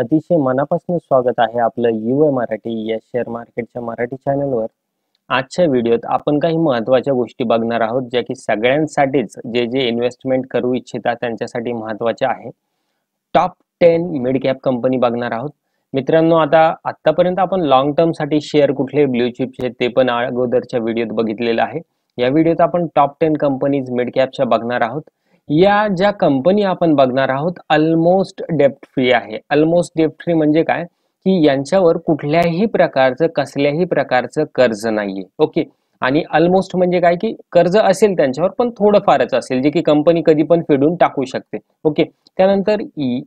अतिशय मनापासून स्वागत आहे आपलं युव मराठी या शेअर मार्केटच्या मराठी चॅनलवर आजच्या व्हिडिओत आपण काही महत्त्वाच्या गोष्टी बघणार आहोत ज्या की सगळ्यांसाठीच जे जे इन्व्हेस्टमेंट करू इच्छितात त्यांच्यासाठी महत्त्वाच्या आहे top ten mid cap company बघणार आहोत मित्रांनो आता आतापर्यंत आपण लॉंग साठी शेअर कुठले ब्ल्यू आहेत ते पण अगोदरच्या व्हिडिओत बघितलेलं आहे या व्हिडिओत आपण टॉप टेन कंपनीज मिड कॅपच्या बघणार आहोत या ज्या कंपनी आपण बघणार आहोत ऑलमोस्ट डेप्ट फ्री आहे ऑलमोस्ट डेप्ट फ्री म्हणजे काय की यांच्यावर कुठल्याही प्रकारचं कसल्याही प्रकारचं कर्ज नाहीये ओके आणि ऑलमोस्ट म्हणजे काय की कर्ज असेल त्यांच्यावर पण थोडंफारच असेल जे की कंपनी कधी पण फेडून टाकू शकते ओके त्यानंतर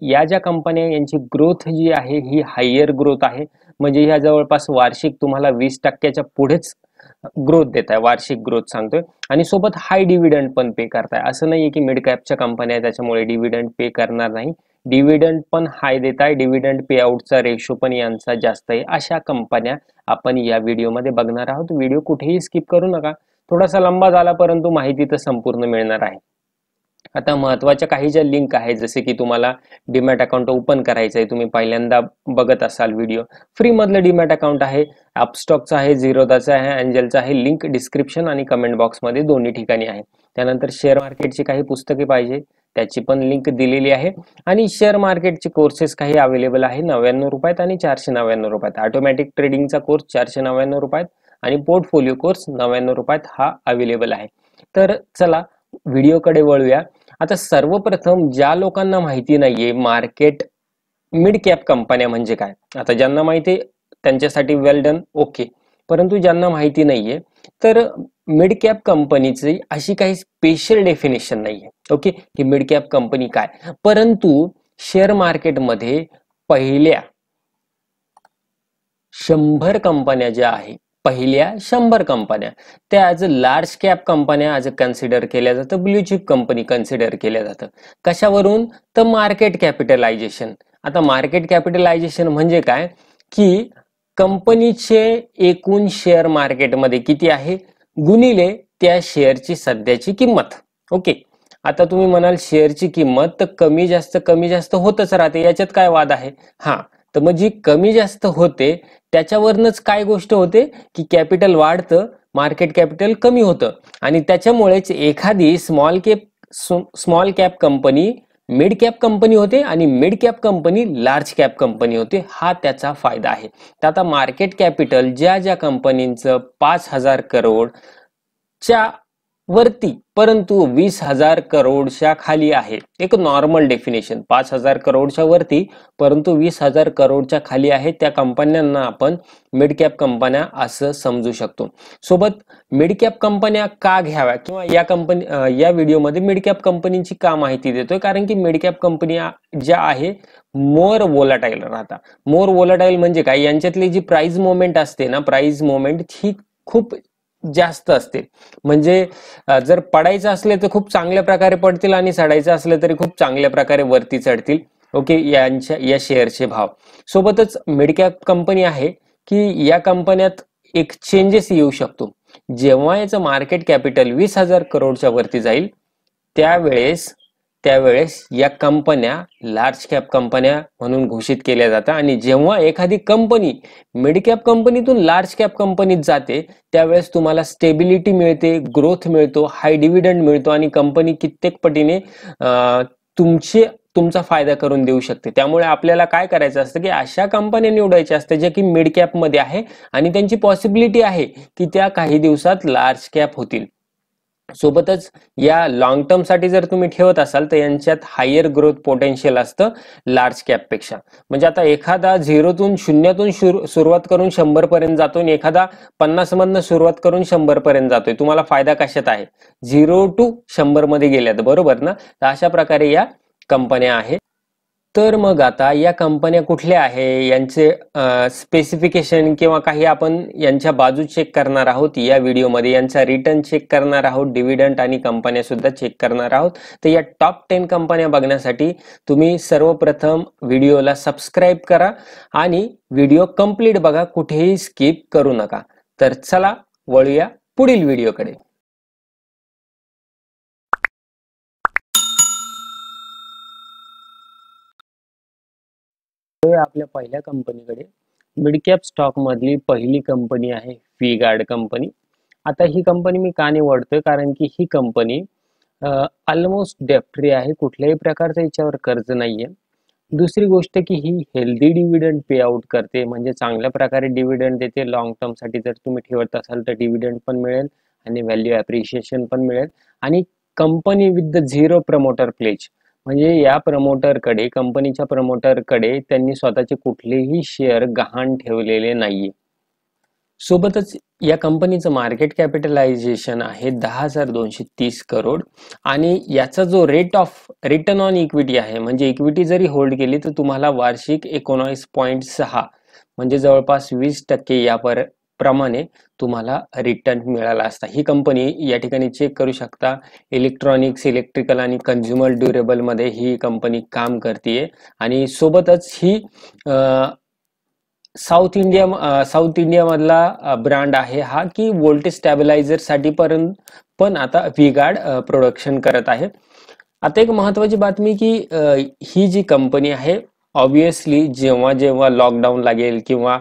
या ज्या कंपन्या यांची ग्रोथ जी आहे ही हायर ग्रोथ आहे म्हणजे ह्या जवळपास वार्षिक तुम्हाला वीस टक्क्याच्या पुढेच ग्रोथ देत आहे वार्षिक ग्रोथ सांगतोय आणि सोबत हाय डिव्हिडंड पण पे करताय असं नाहीये की मिड कॅपच्या कंपन्या त्याच्यामुळे डिव्हिडंड पे करणार नाही डिव्हिडंड पण हाय देत आहे डिव्हिडंड पे आउटचा रेशो पण यांचा जास्त आहे अशा कंपन्या आपण या व्हिडिओमध्ये बघणार आहोत व्हिडिओ कुठेही स्किप करू नका थोडासा लंबा झाला परंतु माहिती तर संपूर्ण मिळणार आहे आता महत्वाच्या काही ज्या लिंक आहेत जसे की तुम्हाला डीमॅट अकाउंट ओपन करायचं आहे तुम्ही पहिल्यांदा बघत असाल व्हिडिओ फ्रीमधलं डीमॅट अकाउंट आहे अपस्टॉकचा आहे झिरोदाचा आहे अँजलचा आहे लिंक डिस्क्रिप्शन आणि कमेंट बॉक्समध्ये दोन्ही ठिकाणी आहे त्यानंतर शेअर मार्केटची काही पुस्तके पाहिजे त्याची पण लिंक दिलेली आहे आणि शेअर मार्केटचे कोर्सेस काही अवेलेबल आहे नव्याण्णव रुपयात आणि चारशे नव्याण्णव रुपयात ऑटोमॅटिक ट्रेडिंगचा कोर्स चारशे नव्याण्णव रुपयात आणि पोर्टफोलिओ कोर्स नव्याण्णव रुपयात हा अवेलेबल आहे तर चला व्हिडिओकडे वळूया आता सर्वप्रथम ज्या लोकांना माहिती नाहीये मार्केट मिड कॅप कंपन्या म्हणजे काय आता ज्यांना माहिती त्यांच्यासाठी वेल डन ओके परंतु ज्यांना माहिती नाहीये तर मिड कॅप कंपनीची अशी काही स्पेशल डेफिनेशन नाहीये ओके की मिड कॅप कंपनी काय परंतु शेअर मार्केटमध्ये पहिल्या शंभर कंपन्या ज्या आहेत पहिल्या शंभर कंपन्या त्या आज लार्ज कॅप कंपन्या आज कन्सिडर केल्या जातं ब्ल्यूचिप कंपनी कन्सिडर केल्या जातं कशावरून तर मार्केट कॅपिटलायझेशन आता मार्केट कॅपिटलायझेशन म्हणजे काय की कंपनीचे एकूण शेअर मार्केटमध्ये किती आहे गुणिले त्या शेअरची सध्याची किंमत ओके आता तुम्ही म्हणाल शेअरची किंमत तर कमी जास्त कमी जास्त होतच राहते याच्यात काय वाद आहे हा तर मग जी कमी जास्त होते त्याच्यावरनच काय गोष्ट होते की कॅपिटल वाढतं मार्केट कॅपिटल कमी होतं आणि त्याच्यामुळेच एखादी small cap small cap company mid cap company होते आणि mid cap company large cap company होते हा त्याचा फायदा आहे तर आता मार्केट कॅपिटल ज्या ज्या कंपनींचं पाच हजार करोडच्या वरती परंतु वीस हजार करोडच्या खाली आहे एक नॉर्मल डेफिनेशन पाच हजार करोडच्या वरती परंतु वीस हजार करोडच्या खाली आहे त्या कंपन्यांना आपण मिड कॅप कंपन्या असं समजू शकतो सोबत मिड कॅप कंपन्या का घ्याव्या किंवा या कंपनी या व्हिडिओमध्ये मिड कॅप कंपनीची का माहिती देतोय कारण की मिड कॅप कंपनी ज्या आहे मोर वोलाटाईल राहतात मोर वोलाटाईल म्हणजे काय यांच्यातली जी प्राइस मुवमेंट असते ना प्राइस मुवमेंट ही खूप जास्त असतील म्हणजे जर पडायचं असले तर खूप चांगल्या प्रकारे पडतील आणि चढायचं असलं तरी खूप चांगल्या प्रकारे वरती चढतील ओके यांच्या या शेअरचे भाव सोबतच मिडकॅप कंपनी आहे की या कंपन्यात एक चेंजेस येऊ शकतो जेव्हा याचं मार्केट कॅपिटल वीस हजार करोडच्या वरती जाईल त्यावेळेस त्यावेळेस या कंपन्या लार्ज कॅप कंपन्या म्हणून घोषित केल्या जातात आणि जेव्हा एखादी कंपनी मिडकॅप कंपनीतून लार्ज कॅप कंपनीत जाते त्यावेळेस तुम्हाला स्टेबिलिटी मिळते ग्रोथ मिळतो हाय डिव्हिडंड मिळतो आणि कंपनी कित्येक पटीने तुमचे तुमचा फायदा करून देऊ शकते त्यामुळे आपल्याला काय करायचं असतं की अशा कंपन्या निवडायच्या असते ज्या की मिड कॅपमध्ये आहे आणि त्यांची पॉसिबिलिटी आहे की त्या काही दिवसात लार्ज कॅप होतील सोबतच या लॉंग टर्मसाठी जर तुम्ही ठेवत असाल तर यांच्यात हायर ग्रोथ पोटेन्शियल असतं लार्ज कॅपपेक्षा म्हणजे आता एखादा झिरोतून शून्यातून सुरुवात करून शंभर पर्यंत जातो आणि एखादा पन्नास मधनं सुरुवात करून शंभर पर्यंत जातोय तुम्हाला फायदा कशात आहे झिरो टू शंभर मध्ये गेल्यात बरोबर ना तर अशा प्रकारे या कंपन्या आहेत तर मग आता या कंपन्या कुठल्या आहे यांचे स्पेसिफिकेशन किंवा काही आपण यांच्या बाजू चेक करणार आहोत या व्हिडिओमध्ये यांचा रिटर्न चेक करणार आहोत डिव्हिडंट आणि कंपन्या सुद्धा चेक करणार आहोत तर या टॉप टेन कंपन्या बघण्यासाठी तुम्ही सर्वप्रथम व्हिडिओला सबस्क्राईब करा आणि व्हिडिओ कंप्लीट बघा कुठेही स्किप करू नका तर चला वळूया पुढील व्हिडिओकडे जाऊया आपल्या पहिल्या कंपनीकडे मिडकॅप मधली पहिली कंपनी आहे फी गार्ड कंपनी आता ही कंपनी मी का निवडतोय कारण की ही कंपनी ऑलमोस्ट डेप्टरी आहे कुठल्याही प्रकारचं याच्यावर कर्ज नाहीये दुसरी गोष्ट की ही हेल्दी डिव्हिडंड पे आउट करते म्हणजे चांगल्या प्रकारे डिव्हिडंड देते लॉंग साठी जर तुम्ही ठेवत असाल तर डिव्हिडंड पण मिळेल आणि व्हॅल्यू अप्रिशिएशन पण मिळेल आणि company with the zero promoter pledge म्हणजे या प्रमोटरकडे कंपनीच्या प्रमोटरकडे त्यांनी स्वतःचे कुठलेही शेअर गहाण ठेवलेले नाहीये सोबतच या कंपनीचं मार्केट कॅपिटलायझेशन आहे दहा हजार दोनशे तीस करोड आणि याचा जो rate of return on equity आहे म्हणजे इक्विटी जरी होल्ड केली तर तुम्हाला वार्षिक एकोणावीस पॉईंट सहा म्हणजे जवळपास वीस टक्के यावर प्रमाणे तुम्हाला रिटर्न मिळाला असता ही कंपनी या ठिकाणी चेक करू शकता इलेक्ट्रॉनिक्स इलेक्ट्रिकल आणि कन्झ्युमर ड्युरेबलमध्ये ही कंपनी काम करते आणि सोबतच ही साऊथ इंडिया साऊथ इंडियामधला ब्रँड आहे हा की वोल्टेज स्टॅबिलायझरसाठी पर्यंत पण आता गार्ड प्रोडक्शन करत आहे आता एक महत्वाची बातमी की ही जी कंपनी आहे ऑब्विसली जेव्हा जेव्हा लॉकडाऊन लागेल किंवा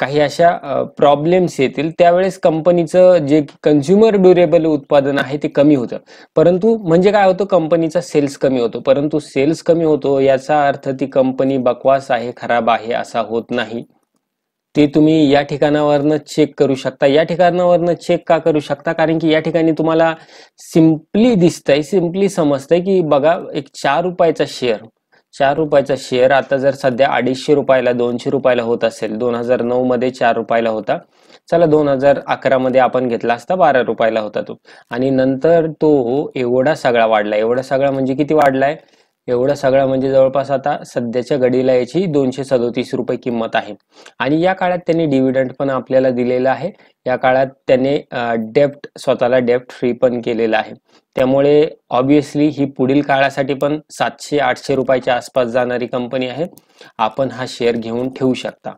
काही अशा प्रॉब्लेम्स येतील त्यावेळेस कंपनीचं जे कन्झ्युमर ड्युरेबल उत्पादन आहे ते कमी होतं परंतु म्हणजे काय होतं कंपनीचा सेल्स कमी होतो परंतु सेल्स कमी होतो याचा अर्थ ती कंपनी बकवास आहे खराब आहे असा होत नाही ते तुम्ही या ठिकाणावरनं चेक करू शकता या ठिकाणावरनं चेक का करू शकता कारण की या ठिकाणी तुम्हाला सिम्पली दिसतंय सिम्पली समजतंय की बघा एक चार रुपयाचा शेअर चार रुपयाचा शेअर आता जर सध्या अडीचशे रुपयाला दोनशे रुपयाला होत असेल दोन हजार नऊ मध्ये चार रुपयाला होता चला दोन हजार अकरा मध्ये आपण घेतला असता बारा रुपयाला होता तो आणि नंतर तो एवढा सगळा वाढला एवढा सगळा म्हणजे किती वाढलाय एवढं सगळं म्हणजे जवळपास आता सध्याच्या घडीला याची दोनशे सदोतीस रुपये किंमत आहे आणि या काळात त्यांनी डिव्हिडंड पण आपल्याला दिलेला आहे या काळात त्याने डेप्ट स्वतःला डेप्ट फ्री पण केलेला आहे त्यामुळे ऑब्विसली ही पुढील काळासाठी पण सातशे आठशे रुपयाच्या आसपास जाणारी कंपनी आहे आपण हा शेअर घेऊन ठेवू शकता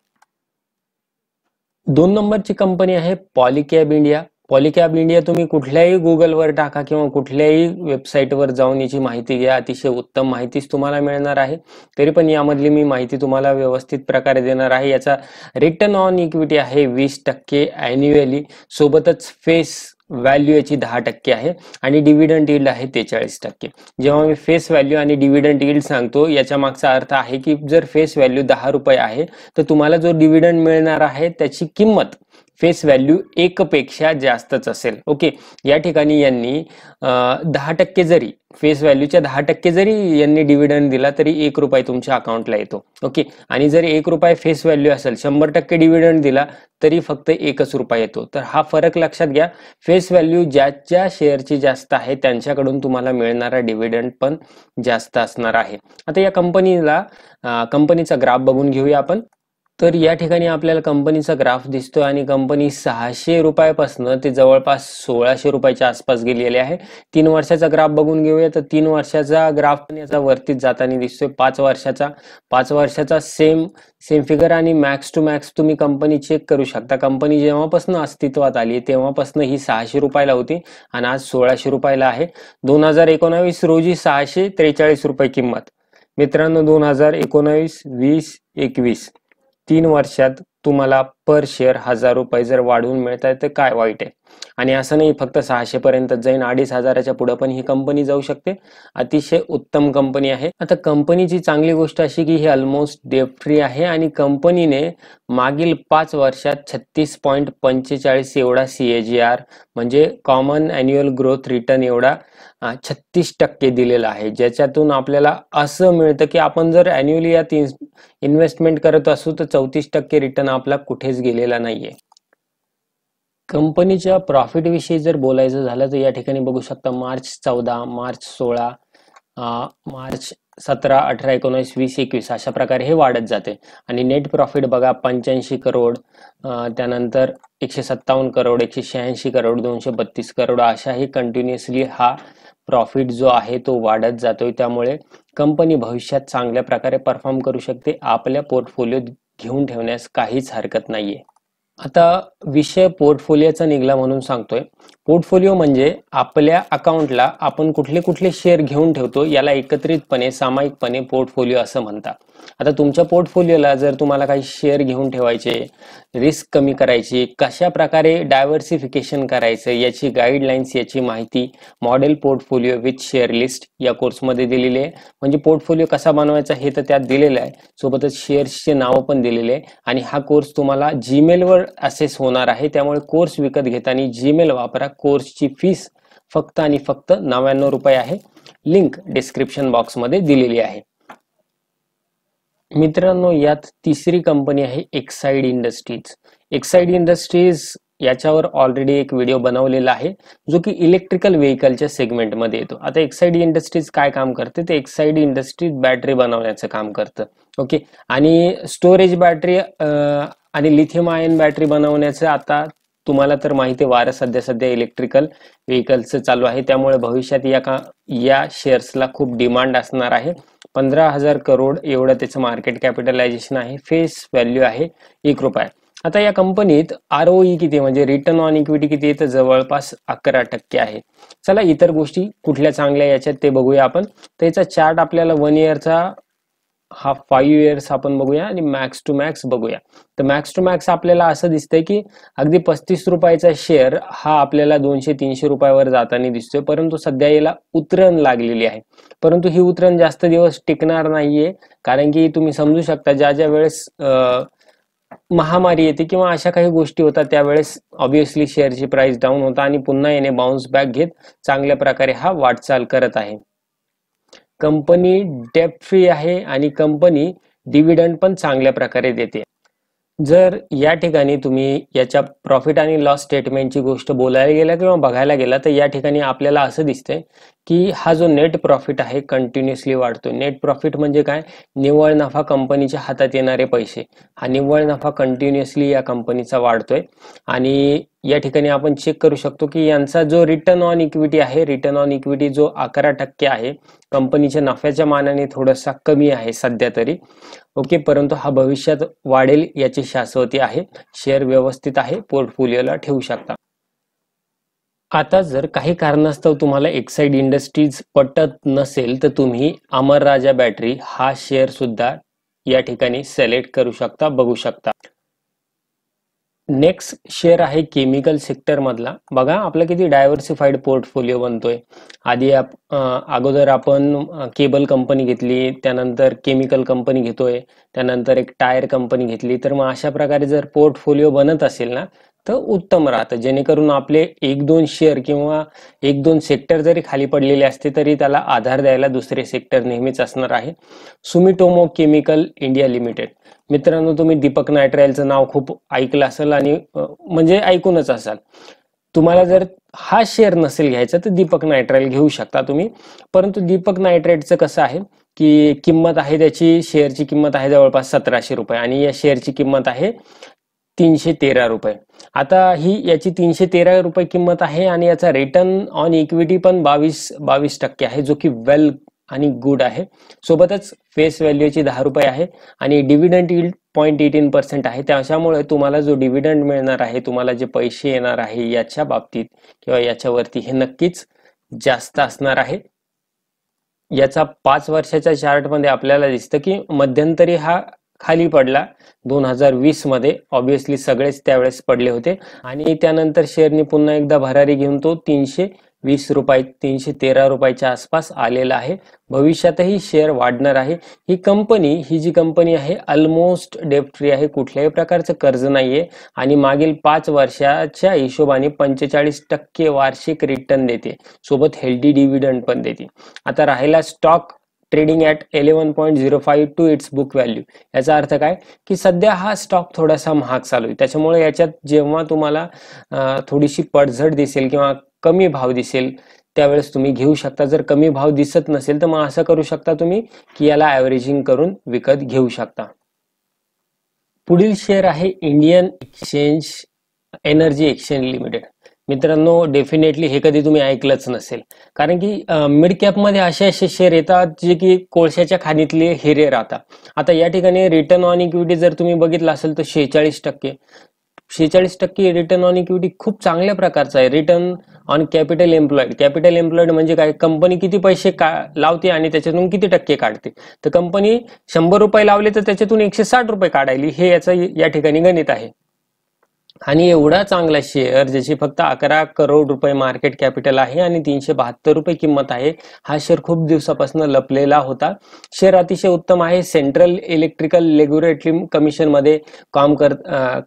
दोन नंबरची कंपनी आहे पॉलिकॅब इंडिया पॉलिकॅब इंडिया तुम्ही कुठल्याही गुगलवर टाका किंवा कुठल्याही वेबसाईटवर जाऊन याची माहिती घ्या अतिशय उत्तम माहितीच तुम्हाला मिळणार आहे तरी पण यामधली मी माहिती तुम्हाला व्यवस्थित प्रकारे देणार आहे याचा रिटर्न ऑन इक्विटी आहे वीस टक्के अॅन्युअली सोबतच फेस व्हॅल्यू याची दहा टक्के आहे आणि डिव्हिडंट इल्ड आहे तेचाळीस टक्के जेव्हा मी फेस व्हॅल्यू आणि डिव्हिडंट इल्ड सांगतो याच्या मागचा अर्थ आहे की जर फेस व्हॅल्यू दहा रुपये आहे तर तुम्हाला जो डिव्हिडंड मिळणार आहे त्याची किंमत फेस व्हॅल्यू एक पेक्षा जास्तच असेल ओके या ठिकाणी यांनी दहा टक्के जरी फेस व्हॅल्यूच्या दहा टक्के जरी यांनी डिव्हिडंड दिला तरी एक रुपये तुमच्या अकाउंटला येतो ओके आणि जर एक रुपये फेस व्हॅल्यू असेल शंभर टक्के डिव्हिडंड दिला तरी फक्त एकच रुपये येतो तर हा फरक लक्षात घ्या फेस व्हॅल्यू ज्याच्या शेअरची जास्त आहे त्यांच्याकडून तुम्हाला मिळणारा डिव्हिडंड पण जास्त असणार आहे आता या कंपनीला कंपनीचा ग्राफ बघून घेऊया आपण तर या ठिकाणी आपल्याला कंपनीचा ग्राफ दिसतोय आणि कंपनी सहाशे रुपयापासून ते जवळपास सोळाशे रुपयाच्या आसपास गेलेले आहे तीन वर्षाचा ग्राफ बघून घेऊया तर तीन वर्षाचा ग्राफ पण याचा वरतीच जाताना दिसतोय पाच वर्षाचा पाच वर्षाचा सेम सेम फिगर आणि मॅक्स टू मॅक्स तुम्ही कंपनी चेक करू शकता कंपनी जेव्हापासून अस्तित्वात आली तेव्हापासून ही सहाशे रुपयाला होती आणि आज सोळाशे रुपयाला आहे दोन हजार एकोणावीस रोजी सहाशे त्रेचाळीस रुपये किंमत मित्रांनो दोन हजार एकोणावीस वीस एकवीस तीन वर्षात तुम्हाला पर शेअर हजार रुपये जर वाढवून मिळत आहे तर काय वाईट आहे आणि असं नाही फक्त सहाशे पर्यंत जाईन अडीच हजाराच्या पुढे पण ही कंपनी जाऊ शकते अतिशय उत्तम कंपनी आहे आता कंपनीची चांगली गोष्ट अशी की ही ऑलमोस्ट डेप फ्री आहे आणि कंपनीने मागील पाच वर्षात छत्तीस पॉइंट पंचेचाळीस एवढा सीएजीआर म्हणजे कॉमन अॅन्युअल ग्रोथ रिटर्न एवढा छत्तीस टक्के दिलेला आहे ज्याच्यातून आपल्याला असं मिळतं की आपण जर अॅन्युअली यात इन्व्हेस्टमेंट करत असू तर चौतीस टक्के रिटर्न आपला कुठेच गेलेला नाहीये कंपनीच्या प्रॉफिटविषयी जर बोलायचं झालं तर या ठिकाणी बघू शकता मार्च चौदा मार्च सोळा मार्च सतरा अठरा एकोणीस वीस एकवीस अशा प्रकारे हे वाढत जाते आणि नेट प्रॉफिट बघा पंच्याऐंशी करोड त्यानंतर एकशे सत्तावन्न करोड एकशे शहाऐंशी करोड दोनशे बत्तीस करोड अशा हे कंटिन्युअसली हा प्रॉफिट जो आहे तो वाढत जातोय त्यामुळे कंपनी भविष्यात चांगल्या प्रकारे परफॉर्म करू शकते आपल्या पोर्टफोलिओ घेऊन ठेवण्यास काहीच हरकत नाहीये आता विषय पोर्टफोलिओचा निघला म्हणून सांगतोय पोर्टफोलिओ म्हणजे आपल्या अकाउंटला आपण कुठले कुठले शेअर घेऊन ठेवतो याला एकत्रितपणे सामायिकपणे पोर्टफोलिओ असं म्हणतात आता तुमच्या पोर्टफोलिओला जर तुम्हाला काही शेअर घेऊन ठेवायचे रिस्क कमी करायची कशा प्रकारे डायव्हर्सिफिकेशन करायचं याची गाईडलाईन्स याची माहिती model portfolio with share list या कोर्समध्ये दिलेली आहे म्हणजे पोर्टफोलिओ कसा बनवायचा हे तर त्यात दिलेलं आहे सोबतच शेअर्सचे नावं पण दिलेले आहे आणि हा कोर्स तुम्हाला जीमेलवर असेस होणार आहे त्यामुळे कोर्स विकत घेताना जीमेल वापरा कोर्सची फीस फक्त आणि फक्त नव्याण्णव रुपये आहे लिंक डिस्क्रिप्शन बॉक्समध्ये दिलेली आहे मित्रांनो यात तिसरी कंपनी आहे एक्साइड इंडस्ट्रीज एक्साइड इंडस्ट्रीज याच्यावर ऑलरेडी एक व्हिडिओ बनवलेला आहे जो की इलेक्ट्रिकल व्हेकलच्या सेगमेंटमध्ये येतो आता एक्साईड इंडस्ट्रीज काय काम करते ते एक्साइड इंडस्ट्रीज बॅटरी बनवण्याचं काम करतं ओके आणि स्टोरेज बॅटरी आणि लिथियम आयन बॅटरी बनवण्याचं आता तुम्हाला तर माहिती वारं सध्या सध्या इलेक्ट्रिकल व्हेकलचं चालू आहे त्यामुळे भविष्यात या का या शेअर्सला खूप डिमांड असणार आहे पंधरा हजार करोड एवढं त्याचं मार्केट कॅपिटलायझेशन आहे फेस व्हॅल्यू आहे एक रुपया आता या कंपनीत आर ई किती म्हणजे रिटर्न ऑन इक्विटी किती आहे तर जवळपास अकरा टक्के आहे चला इतर गोष्टी कुठल्या चांगल्या याच्यात ते बघूया आपण त्याचा चार्ट आपल्याला वन इयरचा हा फाईव्ह इयर्स आपण बघूया आणि मॅक्स टू मॅक्स बघूया तर मॅक्स टू मॅक्स आपल्याला असं दिसतंय की अगदी पस्तीस रुपयाचा शेअर हा आपल्याला दोनशे तीनशे रुपयावर जाताना दिसतोय परंतु सध्या याला उतरण लागलेली आहे परंतु ही उतरण जास्त दिवस टिकणार नाहीये कारण की तुम्ही समजू शकता ज्या ज्या वेळेस महामारी येते किंवा अशा काही गोष्टी होतात त्यावेळेस ऑब्विसली शेअरची प्राइस डाऊन होता आणि पुन्हा याने बाउन्स बॅक घेत चांगल्या प्रकारे हा वाटचाल करत आहे कंपनी डेप फ्री आहे आणि कंपनी डिव्हिडंड पण चांगल्या प्रकारे देते जर या ठिकाणी तुम्ही याच्या प्रॉफिट आणि लॉस स्टेटमेंटची गोष्ट बोलायला गेला किंवा बघायला गेला तर या ठिकाणी आपल्याला असं दिसतंय की हा जो नेट प्रॉफिट आहे कंटिन्युअसली वाढतो नेट प्रॉफिट म्हणजे काय निव्वळ नफा कंपनीच्या हातात येणारे पैसे हा निव्वळ नफा कंटिन्युअसली या कंपनीचा वाढतोय आणि या ठिकाणी आपण चेक करू शकतो की यांचा जो रिटर्न ऑन इक्विटी आहे रिटर्न ऑन इक्विटी जो अकरा टक्के आहे कंपनीच्या नफ्याच्या मानाने थोडासा कमी आहे सध्या तरी ओके परंतु हा भविष्यात वाढेल याची शाश्वती आहे शेअर व्यवस्थित आहे पोर्टफोलिओला ठेवू शकता आता जर काही कारणास्तव तुम्हाला एक्साईड इंडस्ट्रीज पटत नसेल तर तुम्ही अमर राजा बॅटरी हा शेअर सुद्धा या ठिकाणी सिलेक्ट करू शकता बघू शकता नेक्स्ट शेअर आहे केमिकल सेक्टर मधला बघा आपला किती डायव्हर्सिफाईड पोर्टफोलिओ बनतोय आधी आप अगोदर आपण केबल कंपनी घेतली त्यानंतर केमिकल कंपनी घेतोय त्यानंतर एक टायर कंपनी घेतली तर मग अशा प्रकारे जर पोर्टफोलिओ बनत असेल ना तर उत्तम राहतं जेणेकरून आपले एक दोन शेअर किंवा एक दोन सेक्टर जरी खाली पडलेले असते तरी त्याला आधार द्यायला दुसरे सेक्टर नेहमीच असणार आहे सुमिटोमो केमिकल इंडिया लिमिटेड मित्रांनो तुम्ही दीपक नायट्रायलचं नाव खूप ऐकलं असेल आणि म्हणजे ऐकूनच असाल तुम्हाला जर हा शेअर नसेल घ्यायचा तर दीपक नायट्रायल घेऊ शकता तुम्ही परंतु दीपक नायट्रेटचं कसं आहे की किंमत आहे त्याची शेअरची किंमत आहे जवळपास सतराशे रुपये आणि या शेअरची किंमत आहे तीनशे तेरा रुपये आता ही याची तीनशे तेरा रुपये किंमत आहे आणि याचा रिटर्न ऑन इक्विटी पण बावीस बावीस टक्के आहे जो की वेल आणि गुड आहे सोबतच फेस व्हॅल्यूची दहा रुपये आहे आणि dividend yield point eighteen percent आहे त्याच्यामुळे तुम्हाला जो डिव्हिडंट मिळणार आहे तुम्हाला जे पैसे येणार आहे याच्या बाबतीत किंवा याच्यावरती हे नक्कीच जास्त असणार आहे याचा पाच वर्षाच्या चार्टमध्ये आपल्याला दिसतं की मध्यंतरी हा खाली पडला दोन हजार वीस मध्ये ऑब्विसली सगळेच त्यावेळेस पडले होते आणि त्यानंतर शेअरनी पुन्हा एकदा भरारी घेऊन तो तीनशे वीस रुपये तीनशे तेरा रुपयाच्या आसपास आलेला आहे भविष्यातही शेअर वाढणार आहे ही कंपनी ही जी कंपनी आहे ऑलमोस्ट डेप फ्री आहे कुठल्याही प्रकारचं कर्ज नाहीये आणि मागील पाच वर्षाच्या हिशोबाने पंचेचाळीस टक्के वार्षिक रिटर्न देते सोबत हेल्दी डिव्हिडंड पण देते आता राहिला stock trading at eleven point zero five two its book value याचा अर्थ काय की सध्या हा स्टॉक थोडासा महाग चालू आहे त्याच्यामुळे याच्यात जेव्हा तुम्हाला थोडीशी पडझड दिसेल किंवा कमी भाव दिसेल त्यावेळेस तुम्ही घेऊ शकता जर कमी भाव दिसत नसेल तर मग असं करू शकता तुम्ही की याला ॲव्हरेजिंग करून विकत घेऊ शकता पुढील शेअर आहे Indian exchange energy exchange limited मित्रांनो डेफिनेटली हे कधी तुम्ही ऐकलंच नसेल कारण की मिड कॅपमध्ये असे असे शेअर येतात जे की कोळशाच्या खाणीतले हिरे राहतात आता या ठिकाणी रिटर्न ऑन इक्विटी जर तुम्ही बघितलं असेल तर शेहेचाळीस टक्के शेहेचाळीस टक्के रिटर्न ऑन इक्विटी खूप चांगल्या प्रकारचा आहे return on capital employed capital employed म्हणजे काय कंपनी किती पैसे लावते आणि त्याच्यातून किती टक्के काढते तर कंपनी शंभर रुपये लावले तर त्याच्यातून एकशे साठ रुपये काढायली हे याचं या ठिकाणी गणित आहे आणि एवढा चांगला शेअर ज्याची फक्त अकरा करोड रुपये मार्केट कॅपिटल आहे आणि तीनशे बहात्तर रुपये किंमत आहे हा शेअर खूप दिवसापासून लपलेला होता शेअर अतिशय उत्तम आहे सेंट्रल इलेक्ट्रिकल रेग्युलेटरी कमिशनमध्ये काम कर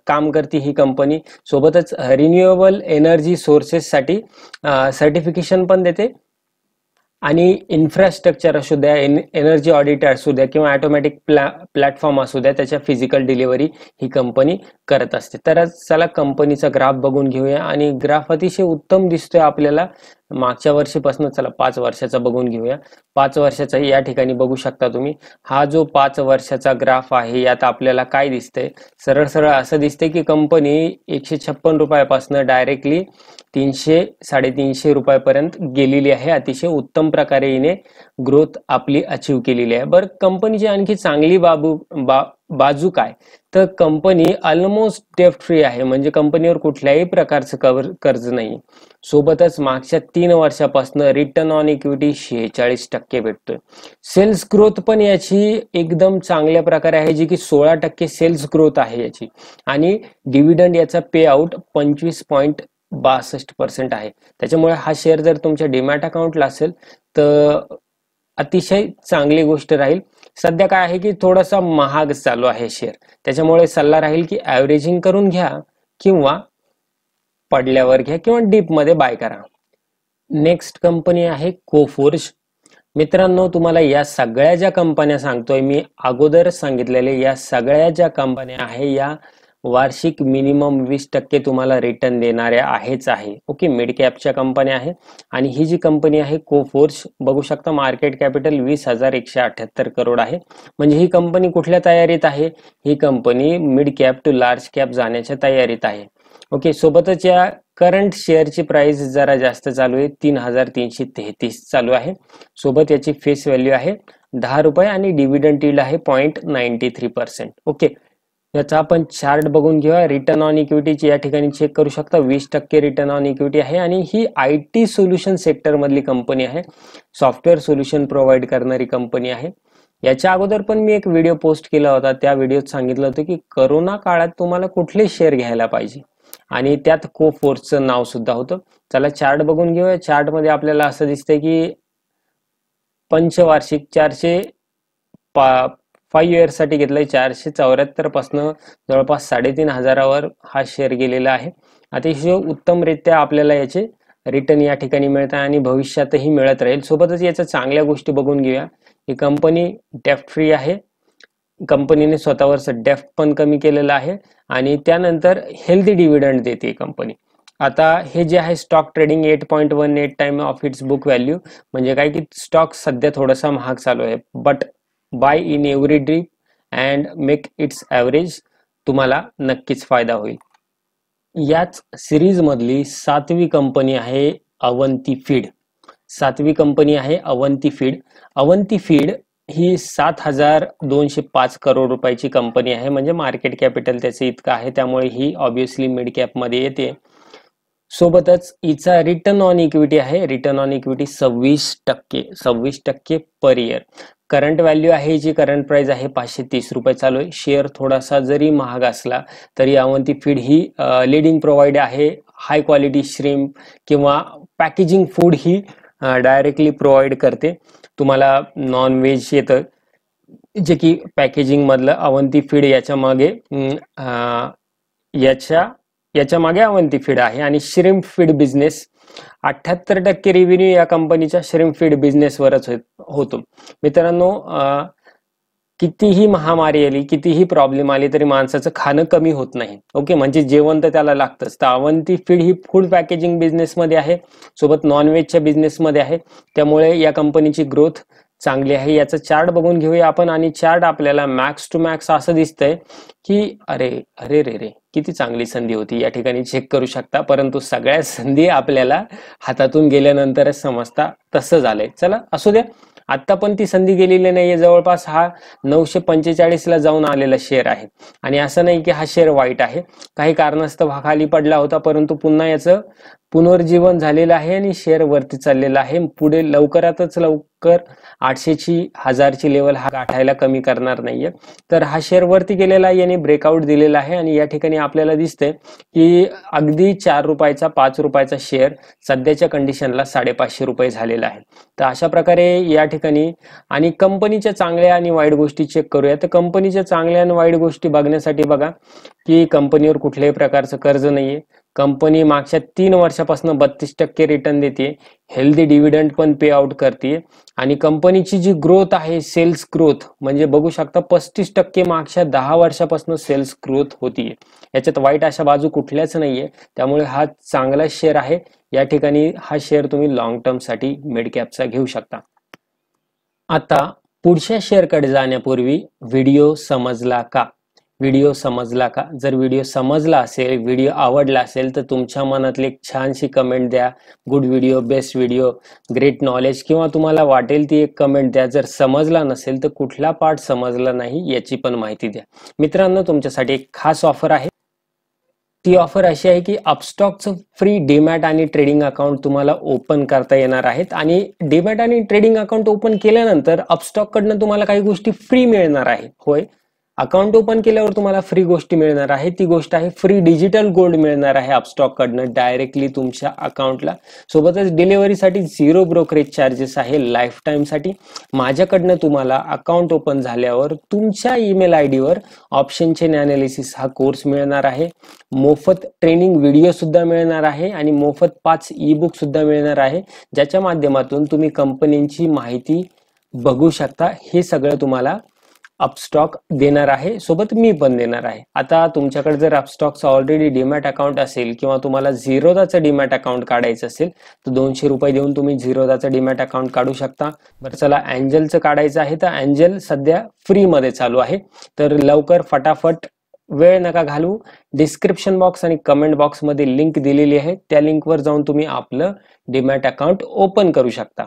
काम करते ही कंपनी सोबतच रिन्युएबल एनर्जी सोर्सेससाठी सर्टिफिकेशन पण देते आणि इन्फ्रास्ट्रक्चर असू द्या एनर्जी ऑडिट असू द्या किंवा ऑटोमॅटिक प्लॅ प्लॅटफॉर्म असू द्या त्याच्या फिजिकल डिलिव्हरी ही कंपनी करत असते तर चला कंपनीचा ग्राफ बघून घेऊया आणि ग्राफ अतिशय उत्तम दिसतोय आपल्याला मागच्या वर्षीपासून चला पाच वर्षाचा बघून घेऊया पाच वर्षाचा या ठिकाणी बघू शकता तुम्ही हा जो पाच वर्षाचा ग्राफ आहे यात आपल्याला काय दिसतंय सरळ सरळ असं दिसतंय की कंपनी एकशे छप्पन रुपयापासून डायरेक्टली तीनशे साडेतीनशे रुपयापर्यंत गेलेली आहे अतिशय उत्तम प्रकारे हिने ग्रोथ आपली अचीव केलेली आहे बरं कंपनीची आणखी चांगली बाबू बा बाजू काय तर कंपनी ऑलमोस्ट डेफ्ट फ्री आहे म्हणजे कंपनीवर कुठल्याही प्रकारचं कवर कर्ज नाही सोबतच मागच्या तीन वर्षापासून रिटर्न ऑन इक्विटी शेहेचाळीस टक्के भेटतोय सेल्स ग्रोथ पण याची एकदम चांगल्या प्रकारे आहे जी की सोळा टक्के सेल्स ग्रोथ आहे याची आणि डिव्हिडंड याचा पे आउट पंचवीस पॉईंट बासष्ट पर्सेंट आहे त्याच्यामुळे हा शेअर जर तुमच्या डिमॅट अकाउंटला असेल तर अतिशय चांगली गोष्ट राहील सध्या काय आहे की थोडासा महाग चालू आहे शेअर त्याच्यामुळे सल्ला राहील की ऍव्हरेजिंग करून घ्या किंवा पडल्यावर घ्या किंवा डीपमध्ये बाय करा नेक्स्ट कंपनी आहे कोफोर्ज मित्रांनो तुम्हाला या सगळ्या ज्या कंपन्या सांगतोय मी अगोदर सांगितलेले या सगळ्या ज्या कंपन्या आहे या वार्षिक मिनिमम वीस टक्के तुम्हाला रिटर्न देणाऱ्या आहेच आहे ओके मिड कॅपच्या कंपन्या आहे आणि ही जी कंपनी आहे कोफोर्स बघू शकता मार्केट कॅपिटल वीस हजार एकशे अठ्याहत्तर करोड आहे म्हणजे ही कंपनी कुठल्या तयारीत आहे ही company mid cap to large cap जाण्याच्या तयारीत आहे ओके सोबतच या करंट शेअरची प्राइस जरा जास्त चालू आहे तीन हजार तीनशे तेहतीस चालू आहे सोबत याची फेस व्हॅल्यू आहे दहा रुपये आणि डिव्हिडंड यील्ड आहे point ninety three percent okay याचा आपण चार्ट बघून घेऊया रिटर्न ऑन इक्विटीची या ठिकाणी चेक करू शकता वीस टक्के रिटर्न ऑन इक्विटी आहे आणि ही आय टी सोल्युशन मधली कंपनी आहे सॉफ्टवेअर सोल्युशन प्रोव्हाइड करणारी कंपनी आहे याच्या अगोदर पण मी एक व्हिडिओ पोस्ट केला होता त्या व्हिडिओत सांगितलं होतं की करोना काळात तुम्हाला कुठले शेअर घ्यायला पाहिजे आणि त्यात को फोर्सचं नाव सुद्धा होतं चला चार्ट बघून घेऊया चार्टमध्ये आपल्याला असं दिसतंय की पंचवार्षिक चारशे पा फाईव्ह इयर्ससाठी घेतलं आहे चारशे चौऱ्याहत्तरपासनं जवळपास साडेतीन हजारावर हा शेअर गेलेला आहे अतिशय उत्तमरित्या आपल्याला याचे रिटर्न या ठिकाणी मिळत आहे आणि भविष्यातही मिळत राहील सोबतच याच्या चांगल्या गोष्टी बघून घेऊया ही कंपनी डेफ्ट फ्री आहे कंपनीने स्वतःवर डेफ्ट पण कमी केलेलं आहे आणि त्यानंतर हेल्दी डिव्हिडंड देते कंपनी आता हे जे आहे stock trading eight point one eight time of its book value म्हणजे काय की स्टॉक सध्या थोडासा महाग चालू आहे but buy in every dip and make its average तुम्हाला नक्कीच फायदा होईल याच सिरीजमधली सातवी कंपनी आहे अवंती फीड सातवी कंपनी आहे अवंती फीड अवंती फीड ही सात हजार दोनशे पाच करोड रुपयाची कंपनी आहे म्हणजे मार्केट कॅपिटल त्याचं इतकं आहे त्यामुळे ही ऑब्विसली मिड कॅपमध्ये येते सोबतच हिचा रिटर्न ऑन इक्विटी आहे रिटर्न ऑन इक्विटी सव्वीस टक्के सव्वीस टक्के पर इयर करंट व्हॅल्यू आहे जी करंट प्राइस आहे पाचशे तीस रुपये चालू आहे शेअर थोडासा जरी महाग असला तरी अवंती फीड ही लिडिंग प्रोव्हाइड आहे हाय क्वालिटी श्रीम किंवा पॅकेजिंग फूड ही डायरेक्टली प्रोव्हाइड करते तुम्हाला नॉन व्हेज येतं जे की पॅकेजिंगमधलं अवंती फीड याच्या मागे याच्या याच्या मागे अवंती फीड आहे आणि श्रीम फीड बिझनेस अठ्याहत्तर टक्के रेव्हेन्यू या कंपनीच्या श्रिम्प फीड बिझनेसवरच होतो मित्रांनो कितीही महामारी आली कितीही प्रॉब्लेम आली तरी माणसाचं खाणं कमी होत नाही ओके म्हणजे जेवण तर त्याला लागतंच तर अवंती फीड ही फूड पॅकेजिंग बिझनेसमध्ये आहे सोबत नॉनव्हेजच्या बिझनेसमध्ये आहे त्यामुळे या कंपनीची ग्रोथ चांगली आहे याचा चार्ट बघून घेऊया आपण आणि चार्ट आपल्याला मॅक्स टू मॅक्स असं दिसतंय की अरे अरे रे रे किती चांगली संधी होती या ठिकाणी चेक करू शकता परंतु सगळ्या संधी आपल्याला हातातून गेल्यानंतरच समजता तसं झालंय चला असू द्या आत्ता पण ती संधी गेलेली नाहीये जवळपास हा नऊशे ला जाऊन आलेला शेअर आहे आणि असं नाही की हा शेअर वाईट आहे काही कारणास्तव हा खाली पडला होता परंतु पुन्हा याच पुनर्जीवन झालेलं आहे आणि शेअर वरती चाललेला आहे पुढे लवकरातच लवकर आठशेची हजारची लेवल हा गाठायला कमी करणार नाहीये तर हा शेअर वरती गेलेला आहे याने ब्रेकआउट दिलेला आहे आणि या ठिकाणी आपल्याला दिसतंय की अगदी चार रुपयाचा पाच रुपयाचा शेअर सध्याच्या कंडिशनला साडेपाचशे रुपये झालेला आहे तर अशा प्रकारे या ठिकाणी आणि कंपनीच्या चांगल्या आणि वाईट गोष्टी चेक करूया तर कंपनीच्या चांगल्या आणि वाईट गोष्टी बघण्यासाठी बघा की कंपनीवर कुठल्याही प्रकारचं कर्ज नाहीये कंपनी मागच्या तीन वर्षापासून बत्तीस टक्के रिटर्न देते हेल्दी डिव्हिडंड पण पे आउट करते आणि कंपनीची जी ग्रोथ आहे सेल्स ग्रोथ म्हणजे बघू शकता पस्तीस टक्के मागच्या दहा वर्षापासून सेल्स ग्रोथ होतीये याच्यात वाईट अशा बाजू कुठल्याच नाहीये त्यामुळे हा चांगला शेअर आहे या ठिकाणी हा शेअर तुम्ही लॉंग साठी मिड कॅपचा घेऊ शकता आता पुढच्या शेअरकडे जाण्यापूर्वी व्हिडिओ समजला का व्हिडिओ समजला का जर व्हिडिओ समजला असेल व्हिडिओ आवडला असेल तर तुमच्या मनातली एक छानशी कमेंट द्या good video best video great knowledge किंवा तुम्हाला वाटेल ती एक कमेंट द्या जर समजला नसेल तर कुठला पार्ट समजला नाही याची पण माहिती द्या मित्रांनो तुमच्यासाठी एक खास ऑफर आहे ती ऑफर अशी आहे की अपस्टॉकचं फ्री डीमॅट आणि ट्रेडिंग अकाउंट तुम्हाला ओपन करता येणार आहेत आणि डीमॅट आणि ट्रेडिंग अकाउंट ओपन केल्यानंतर अपस्टॉक कडनं तुम्हाला काही गोष्टी फ्री मिळणार आहेत होय अकाउंट ओपन केल्यावर तुम्हाला फ्री गोष्टी मिळणार आहे ती गोष्ट आहे फ्री डिजिटल गोल्ड मिळणार आहे अपस्टॉककडनं डायरेक्टली तुमच्या अकाउंटला सोबतच डिलिव्हरीसाठी झिरो ब्रोकरेज चार्जेस आहे लाईफ टाईमसाठी माझ्याकडनं तुम्हाला अकाउंट ओपन झाल्यावर तुमच्या ईमेल आय डीवर चेन अनालिसिस हा कोर्स मिळणार आहे मोफत ट्रेनिंग व्हिडिओसुद्धा मिळणार आहे आणि मोफत पाच ई बुकसुद्धा मिळणार आहे ज्याच्या माध्यमातून तुम्ही कंपनींची माहिती बघू शकता हे सगळं तुम्हाला अपस्टॉक देणार आहे सोबत मी पण देणार आहे आता तुमच्याकडे जर अपस्टॉक ऑलरेडी डीमॅट अकाउंट असेल किंवा तुम्हाला झिरोदाचं डीमॅट अकाउंट काढायचं असेल तर दोनशे रुपये देऊन तुम्ही झिरोदाचं डीमॅट अकाउंट काढू शकता बरं चला अँजलचं काढायचं आहे तर अँजल सध्या फ्रीमध्ये चालू आहे तर लवकर फटाफट वेळ नका घालू डिस्क्रिप्शन बॉक्स आणि कमेंट बॉक्स मध्ये लिंक दिलेली आहे त्या लिंकवर जाऊन तुम्ही आपलं डीमॅट अकाउंट ओपन करू शकता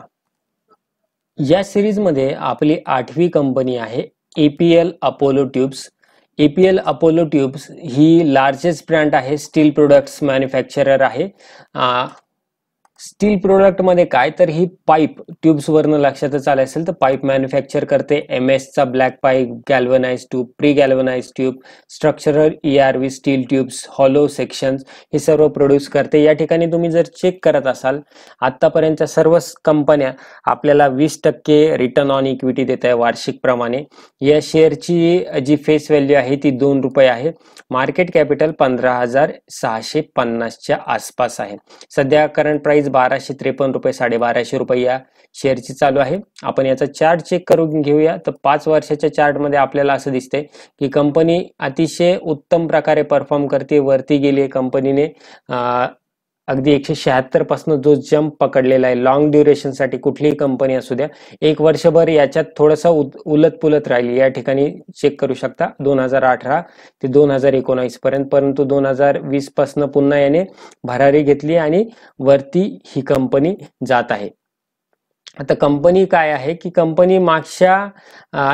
या मध्ये आपली आठवी कंपनी आहे A P L Apollo tubes A P L Apollo tubes ही लार्जेस्ट ब्रँड आहे स्टील प्रोडक्ट्स मॅन्युफॅक्चरर आहे स्टील प्रोडक्टमध्ये काय तर ही पाईप ट्यूब्सवरनं लक्षातच आलं असेल तर पाईप मॅन्युफॅक्चर करते एम चा black pipe galvanise tube pre galvanise tube structural E R V steel tubes hollow sections हे सर्व प्रोड्यूस करते या ठिकाणी तुम्ही जर चेक करत असाल आतापर्यंत सर्वच कंपन्या आपल्याला वीस टक्के रिटर्न ऑन इक्विटी देत आहे प्रमाणे या शेअरची जी फेस व्हॅल्यू आहे ती दोन रुपये आहे मार्केट कॅपिटल पंधरा हजार सहाशे पन्नासच्या आसपास आहे सध्या करंट प्राइस बाराशे त्रेपन्न रुपये साडेबाराशे रुपये या शेअरची चालू आहे आपण याचा चार्ट चेक करून घेऊया तर पाच वर्षाच्या चार्टमध्ये आपल्याला असं दिसतंय की कंपनी अतिशय उत्तम प्रकारे परफॉर्म करते वरती गेली कंपनीने अगदी एकशे शहात्तर पासून जो जम्प पकडलेला आहे लॉंग ड्युरेशनसाठी कुठलीही कंपनी असू द्या एक वर्षभर याच्यात थोडंसं उलत पुलत राहील या ठिकाणी चेक करू शकता दोन हजार अठरा ते दोन हजार एकोणावीस पर्यंत परंतु दोन हजार वीस पासून पुन्हा याने भरारी घेतली आणि वरती ही कंपनी जात आहे आता कंपनी काय आहे की कंपनी मागच्या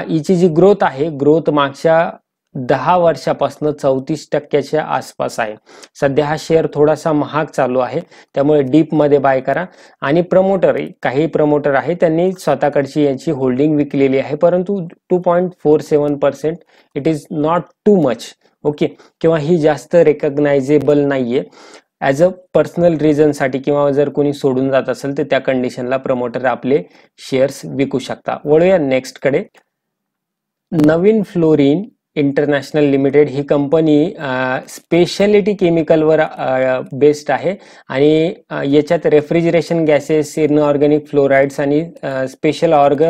हिची जी ग्रोथ आहे ग्रोथ मागच्या दहा वर्षापासून चौतीस टक्क्याच्या आसपास आहे सध्या हा शेअर थोडासा महाग चालू आहे त्यामुळे डीप मध्ये बाय करा आणि प्रमोटर काही प्रमोटर आहे त्यांनी स्वतःकडची यांची होल्डिंग विकलेली आहे परंतु two point four seven percent it is not too much okay किंवा ही जास्त रेकग्नायझेबल नाहीये ऍज अ पर्सनल रिझनसाठी किंवा जर कोणी सोडून जात असेल तर त्या कंडिशनला प्रमोटर आपले शेअर्स विकू शकता वळूया नेक्स्टकडे नवीन फ्लोरिन इंटरनॅशनल लिमिटेड ही कंपनी स्पेशालिटी केमिकलवर बेस्ड आहे आणि याच्यात रेफ्रिजरेशन गॅसेस इनऑर्गॅनिक फ्लोराईड्स आणि स्पेशल ऑर्ग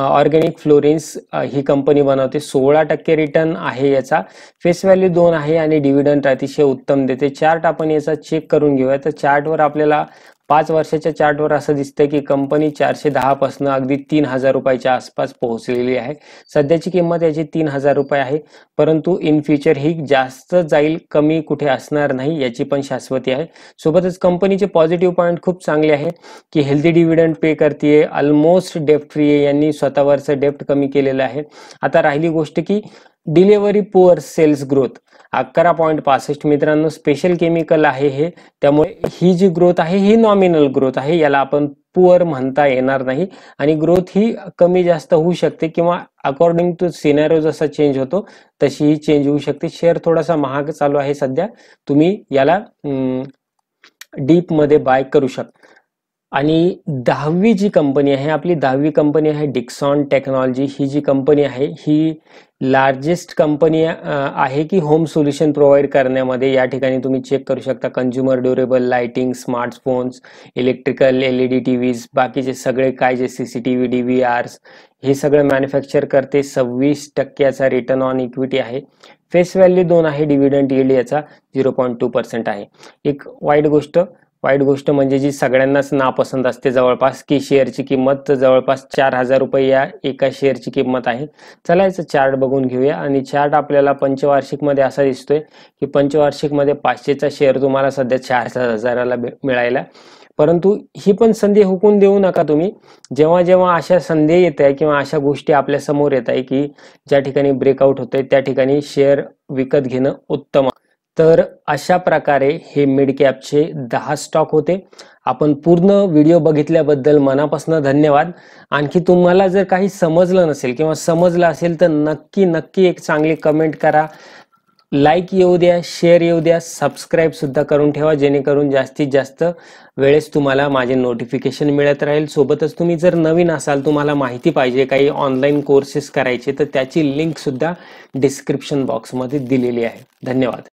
ऑर्गॅनिक फ्लोरिन्स ही कंपनी बनवते सोळा टक्के रिटर्न आहे याचा फेस व्हॅल्यू दोन आहे आणि डिव्हिडंड अतिशय उत्तम देते चार्ट आपण याचा चेक करून घेऊया तर चार्टवर आपल्याला पाच वर्षाच्या चार्टवर असं दिसतंय की कंपनी चारशे दहा पासून अगदी तीन हजार रुपयाच्या आसपास पोहोचलेली आहे सध्याची किंमत याची तीन हजार रुपये आहे परंतु इन फ्युचर ही जास्त जाईल कमी कुठे असणार नाही याची पण शाश्वती आहे सोबतच कंपनीचे पॉझिटिव्ह पॉईंट खूप चांगले आहे की हेल्दी डिव्हिडंड पे करते ऑलमोस्ट डेफ्ट फ्री यांनी स्वतःवरचं डेफ्ट कमी केलेलं आहे आता राहिली गोष्ट की डिलेवरी पुअर सेल्स ग्रोथ अकरा पॉईंट पासष्ट मित्रांनो स्पेशल केमिकल आहे हे त्यामुळे ही जी ग्रोथ आहे ही नॉमिनल ग्रोथ आहे याला आपण पुअर म्हणता येणार नाही आणि ग्रोथ ही कमी जास्त होऊ शकते किंवा अकॉर्डिंग टू सिनेरो जसा चेंज होतो तशी ही चेंज होऊ शकते शेअर थोडासा महाग चालू आहे सध्या तुम्ही याला डीप मध्ये बाय करू शकता आणि दहावी जी कंपनी आहे आपली दहावी कंपनी आहे डिक्सॉन टेक्नॉलॉजी ही जी कंपनी आहे ही लार्जेस्ट कंपनी आहे की होम सोल्युशन प्रोव्हाइड करण्यामध्ये या ठिकाणी तुम्ही चेक करू शकता consumer durable lighting smartphones electrical L E D TVs बाकीचे सगळे काय जे C C T V DVRs हे सगळं मॅन्युफॅक्चर करते सव्वीस टक्क्याचा रिटर्न ऑन इक्विटी आहे फेस व्हॅल्यू दोन आहे डिव्हिडंट येईल याचा झिरो पॉईंट टू पर्सेंट आहे एक वाईट गोष्ट वाईट गोष्ट म्हणजे जी सगळ्यांनाच नापसंत असते जवळपास की शेअरची किंमत जवळपास चार हजार रुपये या एका शेअरची किंमत आहे चला चार्ट बघून घेऊया आणि चार्ट आपल्याला पंचवार्षिकमध्ये असा दिसतोय की पंचवार्षिकमध्ये पाचशेचा शेअर तुम्हाला सध्या चार हजाराला मिळायला परंतु ही पण संधी हुकून देऊ नका तुम्ही जेव्हा जेव्हा अशा संधी येत आहे किंवा अशा गोष्टी आपल्या समोर येत आहे की ज्या ठिकाणी ब्रेकआउट होते त्या ठिकाणी शेअर विकत घेणं उत्तम तर अशा प्रकारे हे मिड कॅपचे दहा स्टॉक होते आपण पूर्ण व्हिडिओ बघितल्याबद्दल मनापासून धन्यवाद आणखी तुम्हाला जर काही समजलं नसेल किंवा समजलं असेल तर नक्की नक्की एक चांगली कमेंट करा लाईक येऊ द्या शेअर येऊ द्या सबस्क्राईबसुद्धा करून ठेवा जेणेकरून जास्तीत जास्त वेळेस तुम्हाला माझे नोटिफिकेशन मिळत राहील सोबतच तुम्ही जर नवीन असाल तुम्हाला माहिती पाहिजे काही ऑनलाईन कोर्सेस करायचे तर त्याची लिंकसुद्धा डिस्क्रिप्शन बॉक्समध्ये दिलेली आहे धन्यवाद